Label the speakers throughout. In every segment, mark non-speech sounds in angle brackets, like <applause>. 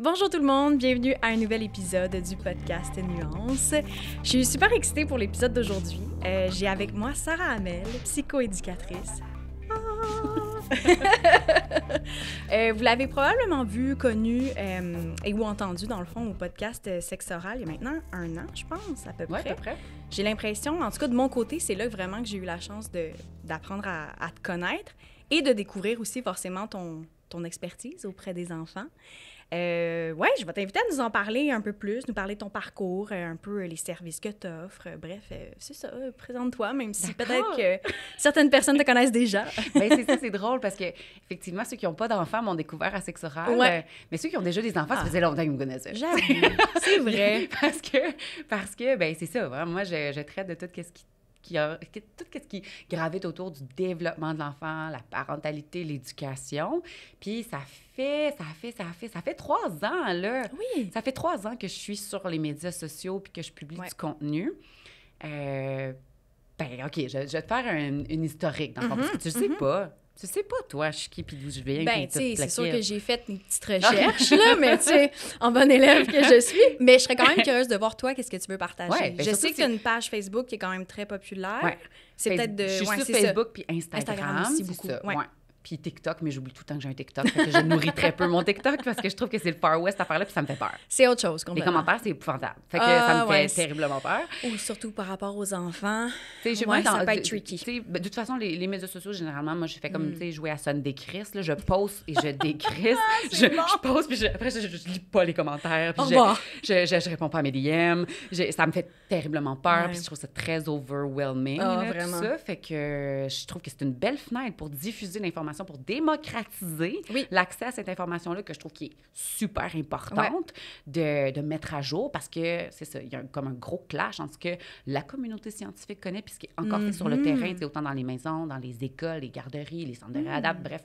Speaker 1: Bonjour tout le monde, bienvenue à un nouvel épisode du podcast Nuance. Je suis super excitée pour l'épisode d'aujourd'hui. Euh, j'ai avec moi Sarah Hamel, psychoéducatrice.
Speaker 2: Ah! <laughs>
Speaker 1: Euh, vous l'avez probablement vu, connu euh, et ou entendu dans le fond au podcast Sexoral oral il y a maintenant un an, je pense, à peu près. J'ai l'impression, en tout cas de mon côté, c'est là vraiment que j'ai eu la chance d'apprendre à, à te connaître et de découvrir aussi forcément ton, ton expertise auprès des enfants. Euh, ouais, je vais t'inviter à nous en parler un peu plus, nous parler de ton parcours, euh, un peu euh, les services que tu offres. Euh, bref, c'est ça, présente-toi, même si peut-être que <laughs> certaines personnes te connaissent déjà.
Speaker 2: Mais <laughs> ben, c'est ça, c'est drôle parce que, effectivement, ceux qui n'ont pas d'enfants m'ont découvert à sexora. Ouais. mais ceux qui ont déjà des enfants, ça ah. faisait longtemps qu'ils me connaissaient. J'avoue, c'est vrai. <laughs> parce que, parce que ben, c'est ça, moi, je, je traite de tout ce qui qui a, tout ce qui gravite autour du développement de l'enfant, la parentalité, l'éducation. Puis ça fait, ça fait, ça fait, ça fait trois ans, là. Oui. Ça fait trois ans que je suis sur les médias sociaux puis que je publie du contenu. Euh, ben, OK, je, vais te faire un, une historique, dans mm-hmm. parce que tu ne sais mm-hmm. pas. Tu sais pas, toi, je qui puis d'où je viens. Ben, tu sais, c'est sûr que
Speaker 1: j'ai fait une petite recherche, là, <laughs> mais tu sais, en bon élève que je suis. Mais je serais quand même curieuse de voir, toi, qu'est-ce que tu veux partager. Ben je sais que tu as une page Facebook qui est quand même très populaire. C'est peut-être de. Je suis sur Facebook puis Instagram. Instagram aussi beaucoup.
Speaker 2: Puis TikTok, mais j'oublie tout le temps que j'ai un TikTok. que je nourris très peu mon TikTok parce que je trouve que c'est le Far West à faire là, puis ça me fait peur. C'est
Speaker 1: autre chose. Les commentaires,
Speaker 2: c'est épouvantable. Fait que ah, ça me fait terriblement peur.
Speaker 1: Ou surtout par rapport aux enfants. c'est ouais, moi, ça peut être
Speaker 2: tricky. Ben, de toute façon, les, les, médias sociaux, généralement, moi, je fais comme, hmm. tu sais, jouer à Sunday Chris. Là, je pose et je <laughs> décrisse. Ah, je, je, poste, puis après, je, je, lis pas les commentaires. Puis je, je, réponds pas à mes DM. ça me fait terriblement peur. Puis je trouve c'est très overwhelming. Ah, vraiment. Tout ça. Fait que je trouve que c'est une belle fenêtre pour diffuser l'information pour démocratiser l'accès à cette information-là que je trouve qui est super importante de, de, mettre à jour parce que c'est ça, il y a comme un gros clash entre ce que la communauté scientifique connaît puis ce qui est encore fait sur le mhm. terrain, c'est autant dans les maisons, dans les écoles, les garderies, les centres de mhm. réadaptation, bref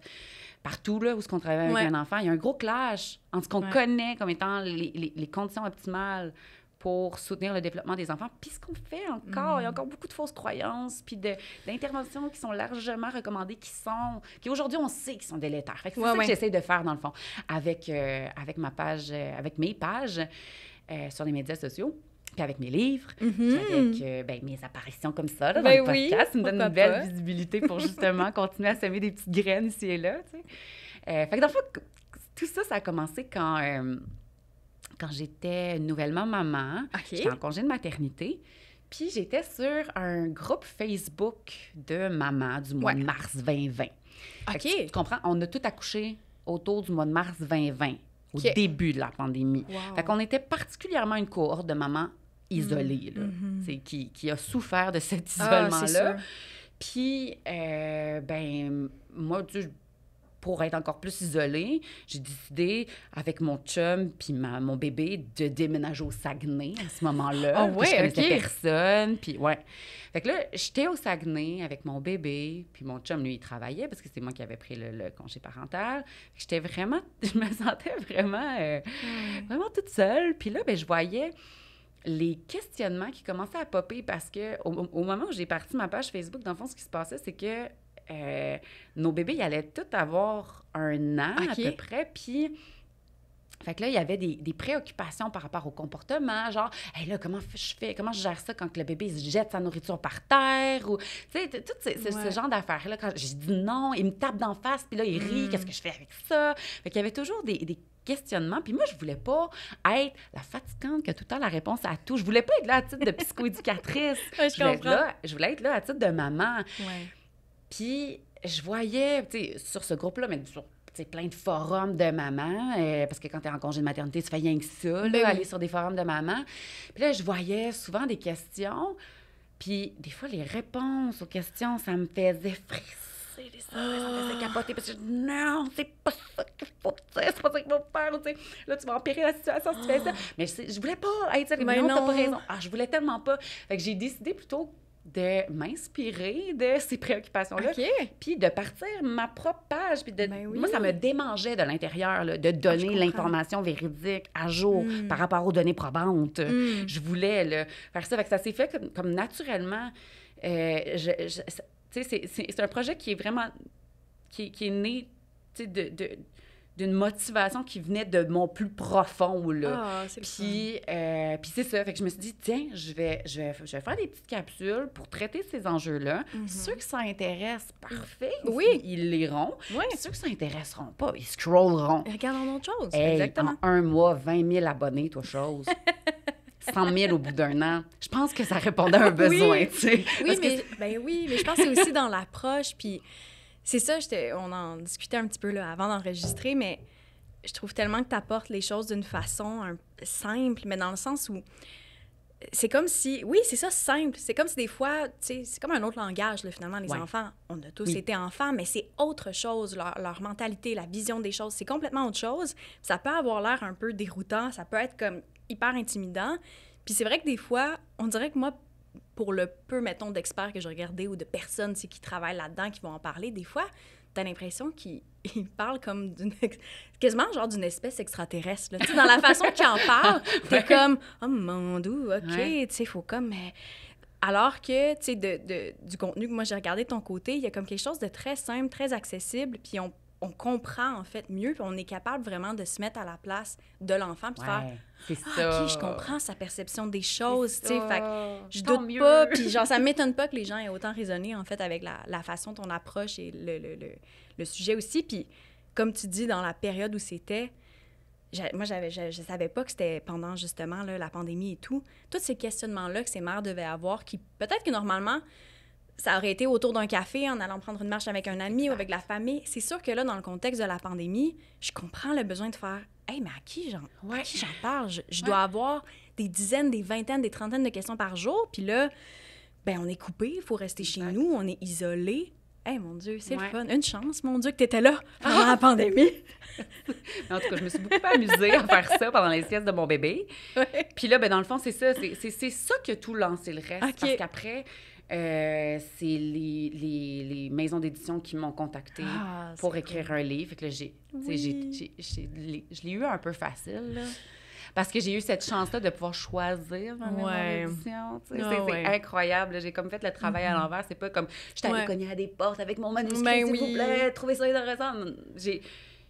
Speaker 2: partout là, où qu'on travaille avec un enfant, il y a un gros clash entre ce qu'on connaît comme étant les, les, les conditions optimales pour soutenir le développement des enfants. Puis ce qu'on fait encore, il y a mm. encore beaucoup de fausses croyances, puis d'interventions qui sont largement recommandées, qui sont, qui aujourd'hui on sait qu'ils sont délétères. c'est que j'essaie de faire dans le fond avec, euh, avec ma page, euh, avec mes pages euh, sur les médias sociaux. Puis avec mes livres, puis mhm. avec ben, mes apparitions comme ça dans ben le ça me donne une belle visibilité pour justement <laughs> continuer à semer des petites graines ici et là. Tu fait que dans le fond, tout ça, ça a commencé quand quand j'étais nouvellement maman. J'étais en congé de maternité. Puis j'étais sur un groupe Facebook de maman du mois de mars 2020. OK. Tu, comprends? On a tout accouché autour du mois de mars 2020, au début de la pandémie. Fait qu'on était particulièrement une cohorte de mamans isolées, mm, mm-hmm. qui, a souffert de cet ah, isolement-là. Puis, euh, ben, moi, tu pour être encore plus isolée, j'ai décidé, avec mon chum puis mon bébé, de déménager au Saguenay à ce moment-là. Oh, je connaissais personne. Puis, ouais. Fait que là, j'étais au Saguenay avec mon bébé, puis mon chum, lui, il travaillait parce que c'est moi qui avais pris le, congé parental. J'étais vraiment, <laughs> je me sentais vraiment, euh, hmm. vraiment toute seule. Puis là, ben, je voyais les questionnements qui commençaient à popper parce que au, moment où j'ai parti ma page Facebook, dans le fond, ce qui se passait, c'est que euh, nos bébés, ils allaient tous avoir un an à peu près. Puis. Fait que là, il y avait des, préoccupations par rapport au comportement, genre, hey, là, comment je fais, comment je gère ça quand le bébé se jette sa nourriture par terre, ou, tu sais, tout ce, genre d'affaires-là. Quand je dis non, il me tape d'en face, puis là, il rit, qu'est-ce mm. que je fais avec ça? Fait qu'il y avait toujours des, questionnements. Puis moi, je voulais pas être la fatigante qui a tout le temps la réponse à tout. Je voulais pas être là à titre de <laughs> psychoéducatrice. je, voulais je voulais être là à titre de maman. Ouais. Puis je voyais, tu sais, sur ce groupe-là, mais sur plein de forums de maman, euh, parce que quand tu es en congé de maternité, tu fais rien que ça, ben là, aller sur des forums de maman. Puis là, je voyais souvent des questions, puis des fois, les réponses aux questions, ça me faisait frisser. des Ça me faisait capoter parce que je non, c'est pas ça qu'il faut dire, c'est pas ça qu'il faut faire. Tu sais, là, tu vas empirer la situation si tu fais ça. Mais je, voulais pas être mais non, pas raison. Ah, je voulais tellement pas. Fait que j'ai décidé plutôt de m'inspirer de ces préoccupations-là, puis de partir ma propre page. Ben moi, ça me démangeait de l'intérieur de ah, donner l'information véridique à jour hmm. par rapport aux données probantes. Hmm. Je voulais faire ça. que ça s'est fait comme, naturellement. Euh, c'est un projet qui est vraiment... qui, qui est né de, de d'une motivation qui venait de mon plus profond, là. Ah, puis, euh, puis c'est ça. Fait que je me suis dit, tiens, je vais, je vais, je vais faire des petites capsules pour traiter ces enjeux-là. Mhm. Ceux qui s'intéressent, parfait. Oui. Ils liront. Oui. Ceux qui s'intéresseront intéresseront pas, ils scrolleront.
Speaker 1: Ils regarderont autre chose. Exactement.
Speaker 2: En un mois, 20 000 abonnés, toi, chose. 100 <laughs> 000 au bout d'un an, je pense que ça répondait à un besoin, oui. tu sais. Oui, mais,
Speaker 1: ben oui, mais je pense que c'est aussi dans l'approche, puis c'est ça, on en discutait un petit peu là, avant d'enregistrer, mais je trouve tellement que tu apportes les choses d'une façon simple, mais dans le sens où c'est comme si, oui, c'est ça, simple. C'est comme si des fois, c'est comme un autre langage, finalement, les enfants. On a tous été enfants, mais c'est autre chose, leur, mentalité, la vision des choses, c'est complètement autre chose. Ça peut avoir l'air un peu déroutant, ça peut être comme hyper intimidant. Puis c'est vrai que des fois, on dirait que moi, pour le peu, mettons, d'experts que je regardais ou de personnes qui travaillent là-dedans qui vont en parler, des fois, t'as l'impression qu'ils <laughs> parlent comme d'une... quasiment genre d'une espèce extraterrestre. dans la façon qu'ils en parlent, <laughs> t'es comme « Oh mon dieu, OK, tu sais, faut comme... Mais... Euh, Alors que, tu sais, de, du contenu que moi j'ai regardé de ton côté, il y a comme quelque chose de très simple, très accessible, puis on on comprend en fait mieux, puis on est capable vraiment de se mettre à la place de l'enfant, puis de faire ah, je comprends sa perception des choses, tu sais, fait je doute pas, puis genre ça m'étonne pas que les gens aient autant raisonné en fait avec la, façon dont on approche et le, sujet aussi, puis comme tu dis dans la période où c'était moi, je, je savais pas que c'était pendant justement la pandémie et tout. Tous ces questionnements-là que ces mères devaient avoir, qui peut-être que normalement, ça aurait été autour d'un café, en allant prendre une marche avec un ami ou avec la famille. C'est sûr que là, dans le contexte de la pandémie, je comprends le besoin de faire Hey, mais à qui j'en parle Je, dois avoir des dizaines, des vingtaines, des trentaines de questions par jour. Puis là, ben on est coupé, il faut rester chez nous, on est isolé. Hey, mon Dieu, c'est fun. Une chance, mon Dieu, que tu étais là ah! pendant la pandémie. <laughs> en tout cas, je me suis beaucoup amusée à
Speaker 2: faire ça pendant les siestes de mon bébé. Puis là, ben, dans le fond, c'est ça. C'est ça que tout lancé le reste. Parce qu'après, euh, c'est les, maisons d'édition qui m'ont contacté ah, pour écrire un livre. que j'ai, je l'ai eu un peu facile. parce que j'ai eu cette chance-là de pouvoir choisir ma maison d'édition. c'est, ah incroyable. J'ai comme fait le travail à mm-hmm. l'envers. C'est pas comme je t'avais cogné à des portes avec mon manuscrit, ben s'il vous plaît, trouvez ça intéressant.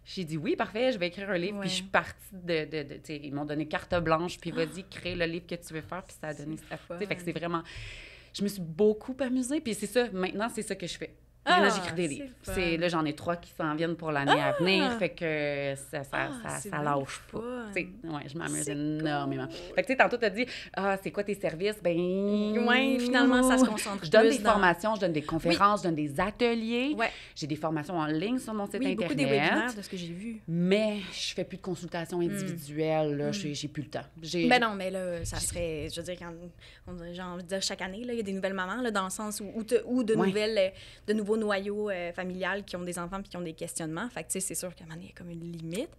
Speaker 2: J'ai dit oui, parfait, je vais écrire un livre. Puis je suis partie de. ils m'ont donné carte blanche, puis ah. vas dit, crée le livre que tu veux faire. Puis ça a donné ça. Fait que c'est vraiment je me suis beaucoup amusée. Puis c'est ça, maintenant, c'est ça que je fais là, ah, j'écris des livres. C'est là, j'en ai trois qui s'en viennent pour l'année à venir. Ah! Fait que ça, ça, ah, ça, lâche pas. Ouais, je m'amuse énormément. Fait que, tu sais, tantôt, t'as dit, ah, c'est quoi tes services? Ben. finalement, ça se concentre. Je donne des formations, je donne des conférences, je donne des ateliers. J'ai des formations en ligne sur mon site oui, Internet. Beaucoup des webinaires, de
Speaker 1: ce que j'ai vu.
Speaker 2: Mais je fais plus de consultations hmm. individuelles. Là, hmm. j'ai j'ai plus le temps. Mais ben non,
Speaker 1: mais là, ça serait, je veux dire, quand, on, j'ai envie dire, chaque année, il y a des nouvelles mamans, là, dans le sens où, de, nouvelles, euh, de nouveaux noyau euh, familial qui ont des enfants puis qui ont des questionnements. Fait tu sais, c'est sûr qu'à un moment il y a comme une limite.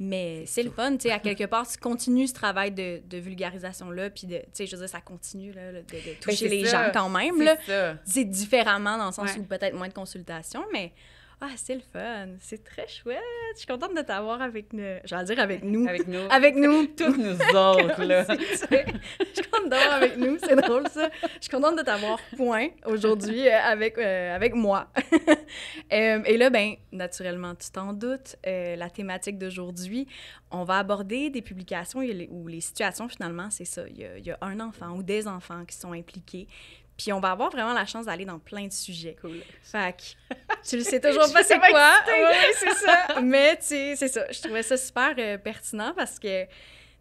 Speaker 1: Mais c'est le fun, tu sais, à <laughs> quelque part, tu continues ce travail de, vulgarisation-là, puis de, tu sais, je veux dire, ça continue, là, de, ben, toucher les gens quand même, là. C'est différemment, dans le sens où peut-être moins de consultations, mais ah, c'est le fun, c'est très chouette. Je suis contente de t'avoir avec nous. J'allais dire avec nous. Avec nous. avec nous. <laughs> Toutes nous <laughs> autres, là. Je suis contente d'avoir avec nous, c'est drôle ça. Je suis contente de t'avoir, point, aujourd'hui euh, avec, euh, avec moi. <laughs> Euh, et là, bien, naturellement, tu t'en doutes, la thématique d'aujourd'hui, on va aborder des publications où les, situations, finalement, c'est ça. il y a un enfant ou des enfants qui sont impliqués. Puis on va avoir vraiment la chance d'aller dans plein de sujets. Cool. Fait que <laughs> tu le sais toujours pas c'est quoi. oui, c'est <laughs> ça. Mais tu sais, c'est ça. Je trouvais ça super euh, pertinent parce que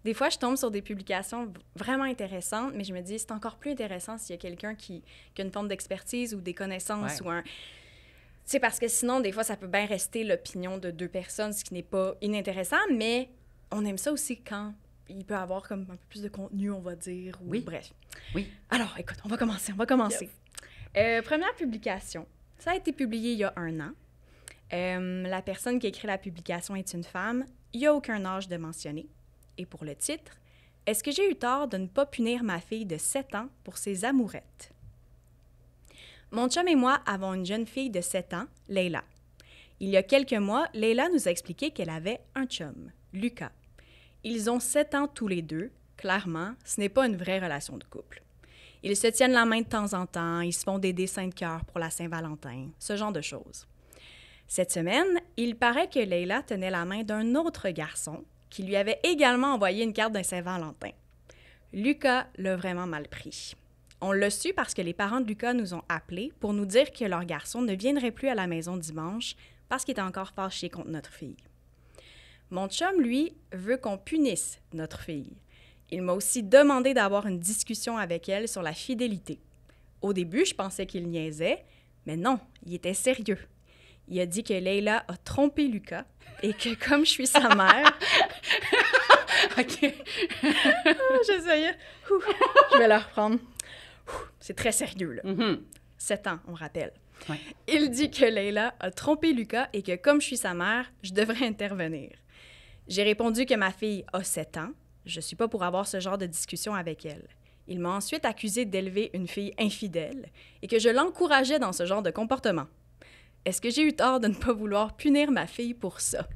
Speaker 1: des fois, je tombe sur des publications vraiment intéressantes, mais je me dis, c'est encore plus intéressant s'il y a quelqu'un qui, a une forme d'expertise ou des connaissances ou un. Tu sais, parce que sinon, des fois, ça peut bien rester l'opinion de deux personnes, ce qui n'est pas inintéressant, mais on aime ça aussi quand il peut avoir comme un peu plus de contenu, on va dire. oui. Bref. Oui. Alors, écoute, on va commencer. On va commencer. Euh, première publication. Ça a été publié il y a un an. Euh, la personne qui a écrit la publication est une femme. Il n'y a aucun âge de mentionner. Et pour le titre, Est-ce que j'ai eu tort de ne pas punir ma fille de 7 ans pour ses amourettes? Mon chum et moi avons une jeune fille de 7 ans, Leila. Il y a quelques mois, Leila nous a expliqué qu'elle avait un chum, Lucas. Ils ont sept ans tous les deux. Clairement, ce n'est pas une vraie relation de couple. Ils se tiennent la main de temps en temps, ils se font des dessins de cœur pour la Saint-Valentin, ce genre de choses. Cette semaine, il paraît que Leila tenait la main d'un autre garçon qui lui avait également envoyé une carte d'un Saint-Valentin. Lucas l'a vraiment mal pris. On l'a su parce que les parents de Lucas nous ont appelés pour nous dire que leur garçon ne viendrait plus à la maison dimanche parce qu'il était encore fâché contre notre fille. Mon chum, lui, veut qu'on punisse notre fille. Il m'a aussi demandé d'avoir une discussion avec elle sur la fidélité. Au début, je pensais qu'il niaisait, mais non, il était sérieux. Il a dit que Leila a trompé Lucas et que <laughs> comme je suis sa mère... <laughs> OK. <laughs> Ah, j'essayais. Je vais la reprendre. C'est très sérieux, là. Mm-hmm. Sept ans, on rappelle. Il dit que Leila a trompé Lucas et que comme je suis sa mère, je devrais intervenir. J'ai répondu que ma fille a 7 ans. Je suis pas pour avoir ce genre de discussion avec elle. Il m'a ensuite accusé d'élever une fille infidèle et que je l'encourageais dans ce genre de comportement. Est-ce que j'ai eu tort de ne pas vouloir punir ma fille pour ça?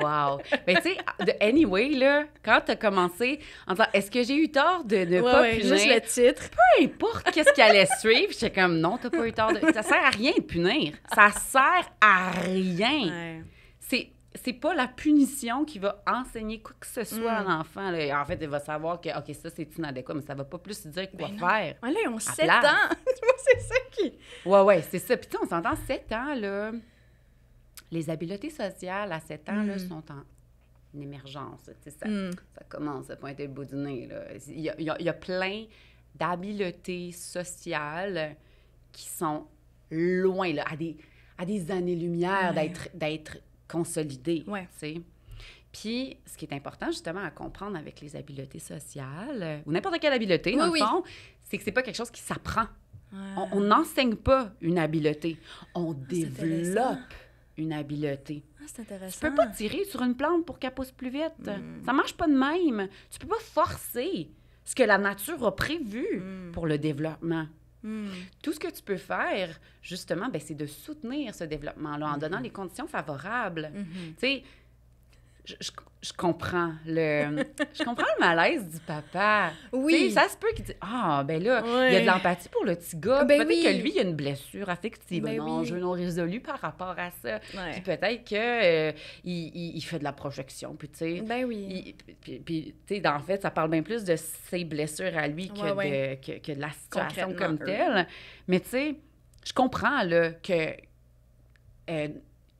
Speaker 2: Wow! Mais tu sais, anyway, là, quand as commencé en disant est-ce que j'ai eu tort de ne pas punir? Juste le titre. Peu importe qu'est-ce qui allait suivre, j'étais comme non, n'as pas eu tort de. Ça sert à rien de punir. Ça sert à rien. C'est c'est pas la punition qui va enseigner quoi que ce soit à un mm. enfant. En fait, il va savoir que, OK, ça, c'est inadéquat, mais ça va pas plus dire quoi ben faire.
Speaker 1: Ouais, là, ils ont 7 ans. <laughs> c'est ça qui.
Speaker 2: Ouais, ouais, c'est ça. Puis, tu on s'entend 7 ans, là. Les habiletés sociales à 7 ans, là, mm. sont en émergence. Ça, mm. ça commence à pointer le bout du nez. Là. Il, y a, plein d'habiletés sociales qui sont loin, là, à des, à des années-lumière d'être d'être Consolider. Ouais. Puis, ce qui est important justement à comprendre avec les habiletés sociales, ou n'importe quelle habileté, fond, c'est que c'est pas quelque chose qui s'apprend. On n'enseigne pas une habileté, on ah, développe une habileté. Ah, c'est peux pas tirer sur une plante pour qu'elle pousse plus vite. Hmm. Ça marche pas de même. Tu peux pas forcer ce que la nature a prévu hmm. pour le développement Hmm. Tout ce que tu peux faire, justement, ben, c'est de soutenir ce développement-là en mm-hmm. donnant les conditions favorables. Mm-hmm. Tu sais, je, je, comprends le je comprends le malaise du papa. Oui. ça se peut qu'il dise ah ben là, il y a de l'empathie pour le petit gars. Ben peut-être que lui il a une blessure affective, ben un oui. non résolu par rapport à ça. Puis peut-être que euh, il, il, fait de la projection, puis tu sais. Ben oui. puis, tu sais en fait, ça parle bien plus de ses blessures à lui que, De, que, de la situation comme telle. Mais tu sais, je comprends là que euh,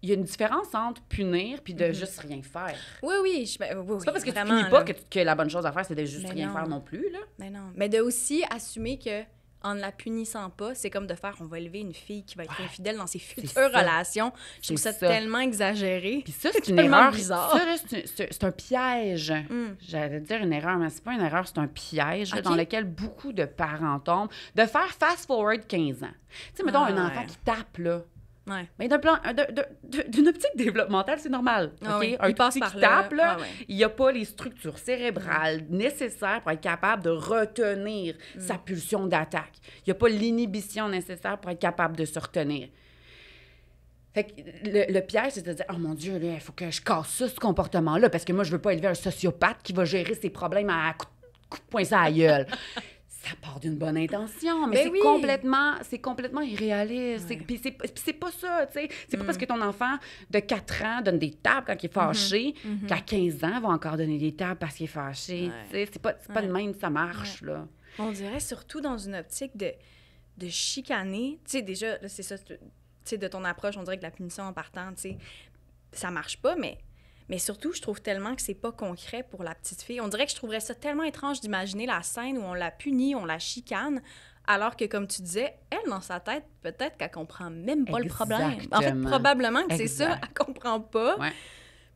Speaker 2: il y a une différence entre punir puis de mhm. juste rien faire.
Speaker 1: Oui, oui. Je, ben, c'est pas parce que tu finis pas
Speaker 2: que, la bonne chose à faire, c'est de juste ben rien faire non plus.
Speaker 1: Là. Mais ben non. Mais de aussi assumer que en ne la punissant pas, c'est comme de faire on va élever une fille qui va être fidèle infidèle dans ses futures relations. Je trouve ça, tellement exagéré. Puis ça, c'est une erreur. bizarre.
Speaker 2: c'est un piège. Mm. J'allais dire une erreur, mais c'est pas une erreur, c'est un piège dans lequel beaucoup de parents tombent. De faire fast-forward 15 ans. Tu sais, mettons, un ah, enfant qui tape, là. Mais d'un plan, d'une optique développementale, c'est normal. Ah un il qui tape, ah il n'y a pas les structures cérébrales nécessaires pour être capable de retenir mm. sa pulsion d'attaque. Il n'y a pas l'inhibition nécessaire pour être capable de se retenir. Fait que le, piège, c'est de dire Oh mon Dieu, il faut que je casse ça, ce comportement-là, parce que moi, je veux pas élever un sociopathe qui va gérer ses problèmes à coups de poing à la gueule. <laughs> ça part d'une bonne intention, mais c'est complètement, complètement irréaliste. Puis c'est pas ça, tu sais. C'est pas mm. parce que ton enfant de 4 ans donne des tables quand il est mm-hmm. fâché mm-hmm. qu'à 15 ans, va encore donner des tables parce qu'il est fâché. sais,
Speaker 1: C'est pas, pas le même
Speaker 2: ça marche, là.
Speaker 1: On dirait surtout dans une optique de, de chicaner. Tu sais, déjà, c'est ça, tu sais, de ton approche, on dirait que la punition en partant, tu sais, ça marche pas, mais mais surtout, je trouve tellement que c'est pas concret pour la petite fille. On dirait que je trouverais ça tellement étrange d'imaginer la scène où on la punit, on la chicane, alors que, comme tu disais, elle, dans sa tête, peut-être qu'elle comprend même pas le problème. En fait, probablement que c'est ça, elle comprend pas.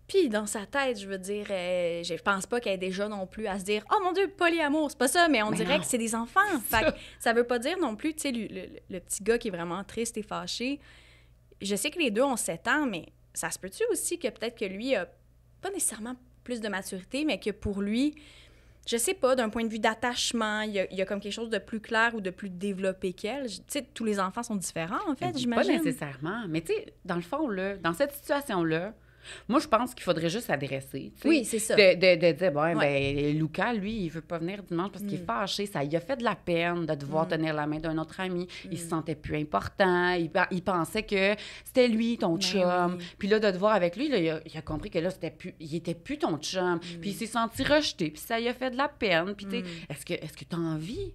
Speaker 1: Puis dans sa tête, je veux dire, euh, je pense pas qu'elle ait déjà non plus à se dire "Oh mon dieu, polyamour, c'est pas ça", mais on dirait que c'est des enfants. Ça. Fait ça veut pas dire non plus, tu sais le, le, petit gars qui est vraiment triste et fâché. Je sais que les deux ont 7 ans, mais ça se peut-tu aussi que peut-être que lui a pas nécessairement plus de maturité, mais que pour lui, je sais pas, d'un point de vue d'attachement, il y, a comme quelque chose de plus clair ou de plus développé qu'elle. Tu sais, tous les enfants sont différents, en fait, j'imagine. Pas
Speaker 2: nécessairement. Mais tu sais, dans le fond, là, dans cette situation-là, moi, je pense qu'il faudrait juste s'adresser. Oui, c'est ça. De, dire, ben, Lucas, lui, il veut pas venir dimanche parce qu'il est mm. fâché. Ça lui a fait de la peine de devoir mm. tenir la main d'un autre ami. Il se mm. sentait plus important. Il, il pensait que c'était lui, ton ben chum. Puis là, de devoir avec lui, il, a, compris que là, c'était plus, il était plus ton chum. Puis il s'est senti rejeté. Puis ça lui a fait de la peine. Puis tu est-ce que est-ce que tu as envie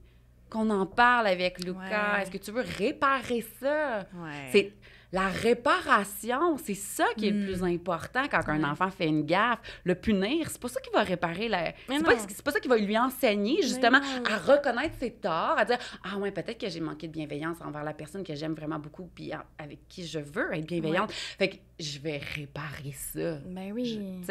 Speaker 2: qu'on en parle avec Lucas? Est-ce que tu veux réparer ça? C'est la réparation, c'est ça qui est le plus hmm. important quand un enfant fait une gaffe. Le punir, c'est pas ça qui va réparer la. C'est pas, ça qui va lui enseigner, justement, à reconnaître ses torts, à dire Ah, ouais, peut-être que j'ai manqué de bienveillance envers la personne que j'aime vraiment beaucoup puis avec qui je veux être bienveillante. Fait que je vais réparer ça. Ben oui. Tu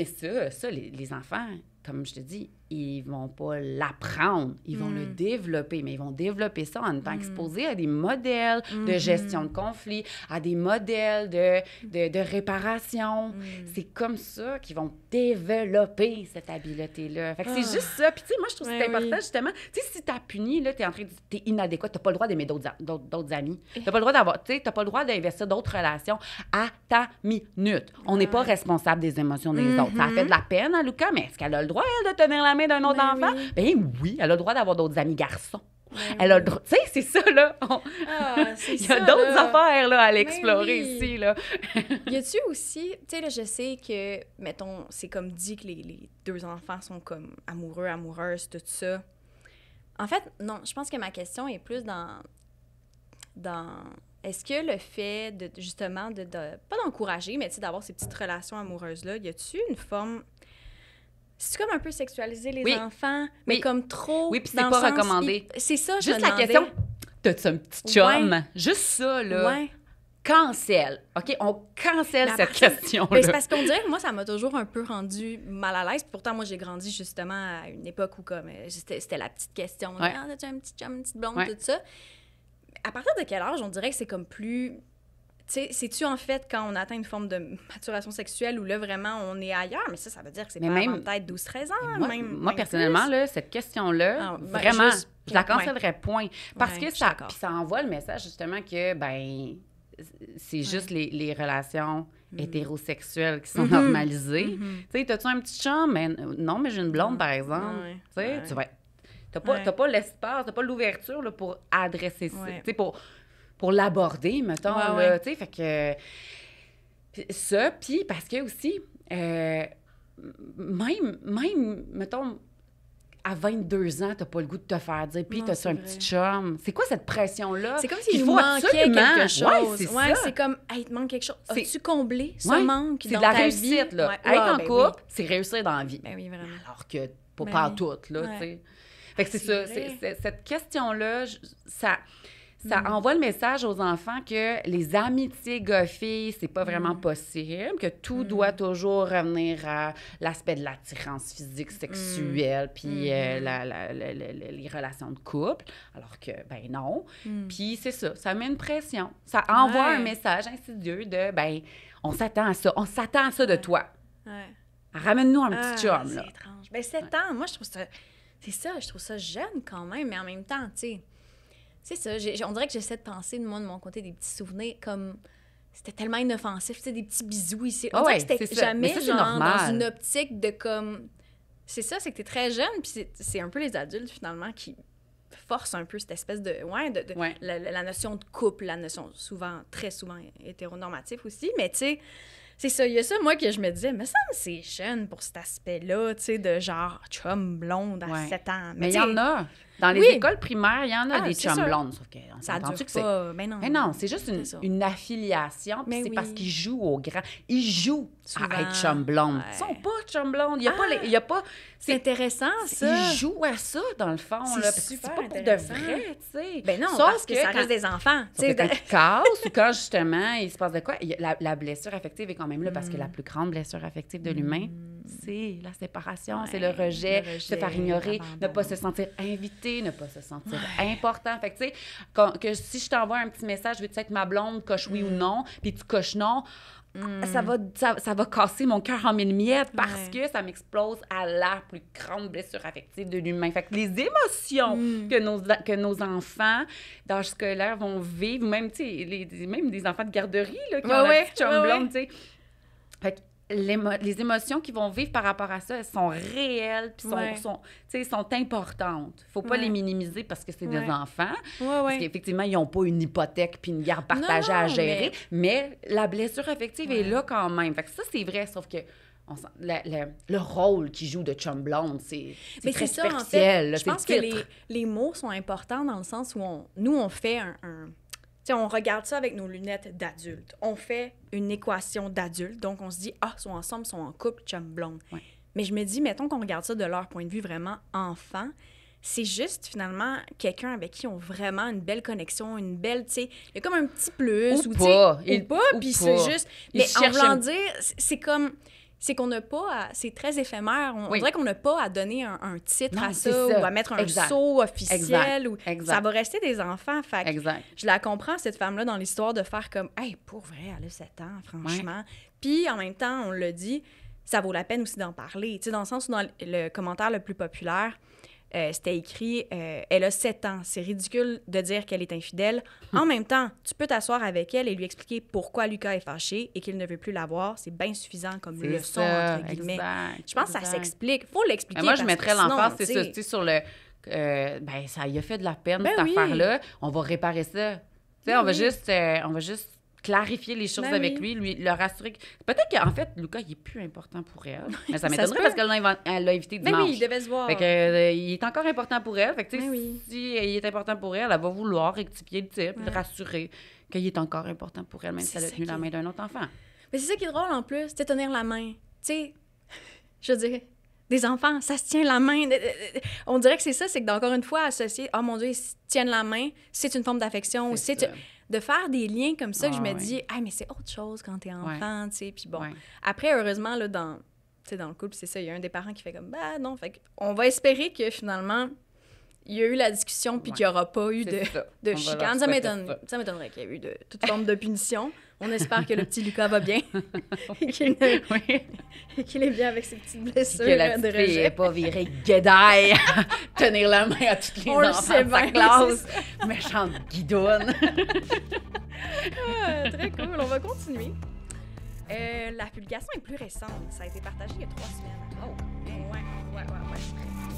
Speaker 2: sais, ça, ça les enfants, comme je te dis, ils vont pas l'apprendre, ils vont le mm. développer, mais ils vont développer ça en étant mm. exposés à des modèles de mm-hmm. gestion de conflits, à des modèles de, de, réparation. Mm. C'est comme ça qu'ils vont développer cette habileté-là. c'est ah. juste ça. Puis, tu sais, moi, je trouve que ben c'est important, justement. Tu sais, si t'as puni, là, es en train de t'es inadéquat, t'as pas le droit d'aimer d'autres, d'autres, amis. Eh. pas le droit d'avoir, tu sais, pas le droit d'investir d'autres relations à ta minute. On n'est pas responsable des émotions des mm-hmm. autres. Ça fait de la peine à hein, Luca, mais est-ce qu'elle a le droit elle, de tenir la main d'un autre ben enfant? Oui. Ben oui, elle a le droit d'avoir d'autres amis garçons. elle a le droit. Tu sais, c'est ça, là. Ah, <laughs> Il y a d'autres affaires là, à ben l'explorer ici. Là.
Speaker 1: y a-tu aussi. Tu sais, là, je sais que, mettons, c'est comme dit que les, les deux enfants sont comme amoureux, amoureuses, tout ça. En fait, non, je pense que ma question est plus dans. dans est-ce que le fait de justement de, pas d'encourager mais d'avoir ces petites relations amoureuses là, y a-tu une forme c'est comme un peu sexualiser les enfants, mais comme trop. Oui, puis c'est pas recommandé. C'est ça, je Juste la question,
Speaker 2: t'as-tu un petit chum?
Speaker 1: Juste ça, là. Ouais. Cancel. OK? On cancelle cette question-là. Ben, c'est parce qu'on dirait que moi, ça m'a toujours un peu rendu mal à l'aise. Pourtant, moi, j'ai grandi justement à une époque où comme euh, c'était la petite question. Ah, t'as-tu un petit chum, une petite blonde, tout ça. À partir de quel âge on dirait que c'est comme plus sais, c'est-tu en fait quand on atteint une forme de maturation sexuelle où là, vraiment, on est ailleurs? Mais ça, ça veut dire que c'est pas même, peut-être 12-13 ans, moi, même. Moi, personnellement,
Speaker 2: là, cette question-là, ah, ben, vraiment, je la point. Parce que ça, envoie le message, justement, que, ben c'est juste les, relations mm-hmm. hétérosexuelles qui sont mm-hmm. normalisées. Mm-hmm. Tu sais, t'as-tu un petit chum? Mais, ben, non, mais j'ai une blonde, par exemple. Tu sais, tu T'as pas, pas l'espace, t'as pas l'ouverture pour adresser ça. Pour, pour l'aborder, mettons. Fait que ça, puis parce que aussi, euh, même, même, mettons, à 22 ans, t'as pas le goût de te faire dire, puis t'as un petit charme. C'est quoi cette pression-là? C'est comme si tu manquait quelque chose. Ouais, c'est ouais,
Speaker 1: comme, il te manque quelque chose. As-tu comblé ce manque C'est de la réussite, là. Être en ben couple,
Speaker 2: c'est réussir dans la vie. Ben Alors que, pas toutes, ben partout, là, tu sais. Fait que c'est ça, cette question-là, ça ça mm-hmm. envoie le message aux enfants que les amitiés gars c'est pas vraiment mm-hmm. possible, que tout mm-hmm. doit toujours revenir à l'aspect de l'attirance physique, sexuelle, puis euh, la, la, les relations de couple, alors que, ben non. Mm. Puis c'est ça, ça met une pression. Ça envoie un message insidieux de, ben, on s'attend à ça, on s'attend à ça de toi. Ouais. Ramène-nous un petit ah, chum, là. C'est
Speaker 1: étrange. Ben, 7 ans, moi, je trouve ça. C'est ça, je trouve ça jeune quand même, mais en même temps, tu sais c'est ça. on dirait que j'essaie de penser, de moi, de mon côté, des petits souvenirs comme. C'était tellement inoffensif, tu sais, des petits bisous ici. On ah c'était jamais genre, dans une optique de comme. C'est ça, c'est que t'es très jeune, puis c'est un peu les adultes finalement qui forcent un peu cette espèce de. Ouais, de, La, notion de couple, la notion souvent, très souvent hétéronormatif aussi, mais tu sais c'est ça, il y a ça, moi, que je me disais, mais ça me c'est jeune pour cet aspect-là, tu sais, de genre chum blonde à 7 ans. mais il y en a. Dans les écoles primaires,
Speaker 2: il y en a ah, des chums blondes, sauf que c'est. Mais non, mais non c'est juste une, affiliation, puis c'est parce qu'ils jouent au grand. Ils jouent à être chum blondes. Ils sont pas chum Il y a pas. Ah! y a pas c'est intéressant, ça. Ils jouent à ça, dans le fond. C'est pas pour de vrai, tu sais. Ben sauf parce que, ça reste des enfants. C'est sais, ou quand justement il se passe de quoi, la, la blessure affective est quand même là, parce que la mm. plus grande blessure affective de l'humain, mm. C'est la séparation, c'est le rejet, se faire ignorer, ne pas se sentir invité, ne pas se sentir important. Fait que, tu sais, que si je t'envoie un petit message, veux-tu être ma blonde, coche oui ou mm. non, puis tu coches non, mm. ça, va, ça, va casser mon cœur en mille miettes parce que ça m'explose à la plus grande blessure affective de l'humain. Fait que les émotions mm. que, nos, que nos enfants d'âge scolaire vont vivre, même, tu sais, même des enfants de garderie là, qui ont la petite blonde, tu sais les émotions qu'ils vont vivre par rapport à ça, elles sont réelles, puis sont, importantes. sont, sont importantes. faut pas les minimiser parce que c'est des enfants. Parce qu'effectivement, ils n'ont pas une hypothèque puis une garde partagée à gérer. Mais... la blessure affective est là quand même. que ça, c'est vrai, sauf que. le rôle qu'il joue de chum blonde, c'est très ça, je pense que les,
Speaker 1: les, mots sont importants dans le sens où on, nous, on fait un on regarde ça avec nos lunettes d'adulte. On fait une équation d'adulte. Donc, on se dit, ah, ils sont ensemble, ils sont en couple, chum blonde. Mais je me dis, mettons qu'on regarde ça de leur point de vue vraiment enfant. C'est juste finalement quelqu'un avec qui on vraiment une belle connexion, une belle, tu sais, il y a comme un petit plus ou, pas, il, ou pas, puis c'est juste. mais en c'est comme c'est qu'on n'a pas c'est très éphémère on, dirait qu'on n'a pas à donner un, titre à ça, ou à mettre un sceau officiel ou ça va rester des enfants fait je la comprends cette femme là dans l'histoire de faire comme hey pour vrai elle a 7 ans franchement puis en même temps on le dit ça vaut la peine aussi d'en parler tu sais dans le sens où dans le commentaire le plus populaire euh, c'était écrit euh, Elle a 7 ans. C'est ridicule de dire qu'elle est infidèle. Hum. En même temps, tu peux t'asseoir avec elle et lui expliquer pourquoi Lucas est fâché et qu'il ne veut plus la voir. C'est bien suffisant comme leçon, entre guillemets. je pense que ça s'explique. faut l'expliquer. Moi, je mettrais l'enfant c'est
Speaker 2: sur le. Euh, ben, ça y a fait de la peine, ben cette affaire-là. On va réparer ça. Tu sais, on va ben juste. on va juste clarifier les choses ben avec lui, lui le rassurer. Peut-être qu'en fait, Lucas, il est plus important pour elle. <laughs> Mais ça m'étonnerait parce qu'elle l'a invité ben dimanche. Mais oui, il devait se voir. Fait que, euh, il est encore important pour elle. Fait que, ben si il est important pour elle, elle va vouloir rectifier le type, rassurer qu'il est encore important pour elle, même si elle a tenu la main d'un autre enfant.
Speaker 1: Mais c'est ça qui est drôle en plus, c'est tenir la main. Tu sais, <laughs> je dis des enfants, ça se tient la main. On dirait que c'est ça, c'est que encore une fois, associer, oh mon Dieu, ils se tiennent la main, c'est une forme d'affection. C'est de faire des liens comme ça que je me ah, dis, ah, mais c'est autre chose quand t'es enfant, tu sais. Puis bon, après, heureusement, là, dans, dans le couple, c'est ça, il y a un des parents qui fait comme, bah non, fait on va espérer que finalement, il y a eu la discussion puis qu'il n'y aura pas eu de, ça. chicane. Ça m'étonnerait qu'il y ait eu de toute forme de punition. On espère que le petit Lucas va bien <laughs> et qu'il est... bien avec ses petites blessures que la petite
Speaker 2: pas viré guédaille, <laughs> tenir la main à toutes les On enfants de glace, sa classe, méchante guidonne.
Speaker 1: Ah, très cool, on va continuer. Euh, la publication est plus récente, ça a été partagé il y a trois semaines. Oh, ouais, ouais, ouais, ouais.